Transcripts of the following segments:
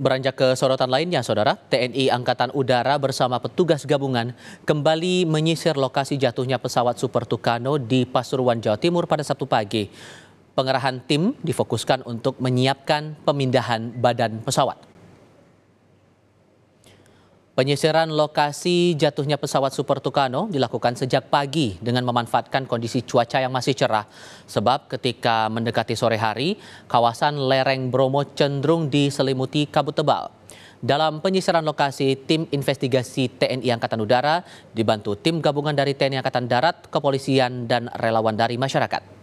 Beranjak ke sorotan lainnya, Saudara, TNI Angkatan Udara bersama petugas gabungan kembali menyisir lokasi jatuhnya pesawat Super Tucano di Pasuruan, Jawa Timur pada Sabtu pagi. Pengerahan tim difokuskan untuk menyiapkan pemindahan badan pesawat. Penyisiran lokasi jatuhnya pesawat Super Tucano dilakukan sejak pagi dengan memanfaatkan kondisi cuaca yang masih cerah. Sebab ketika mendekati sore hari, kawasan lereng Bromo cenderung diselimuti kabut tebal. Dalam penyisiran lokasi, tim investigasi TNI Angkatan Udara dibantu tim gabungan dari TNI Angkatan Darat, kepolisian, dan relawan dari masyarakat.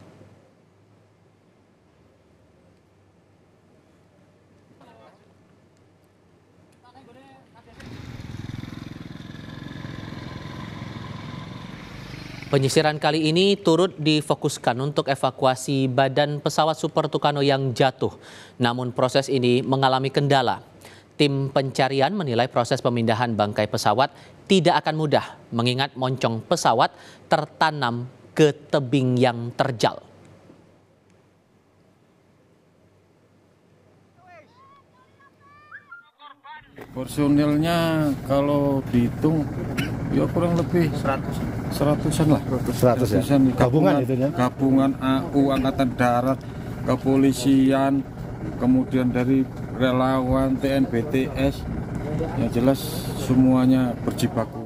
Penyisiran kali ini turut difokuskan untuk evakuasi badan pesawat Super Tucano yang jatuh. Namun proses ini mengalami kendala. Tim pencarian menilai proses pemindahan bangkai pesawat tidak akan mudah mengingat moncong pesawat tertanam ke tebing yang terjal. Personilnya kalau dihitung ya kurang lebih 100 seratusan lah seratus seratusan ya? gabungan itu ya gabungan AU eh, Angkatan Darat kepolisian kemudian dari relawan TNBTS yang jelas semuanya berjibaku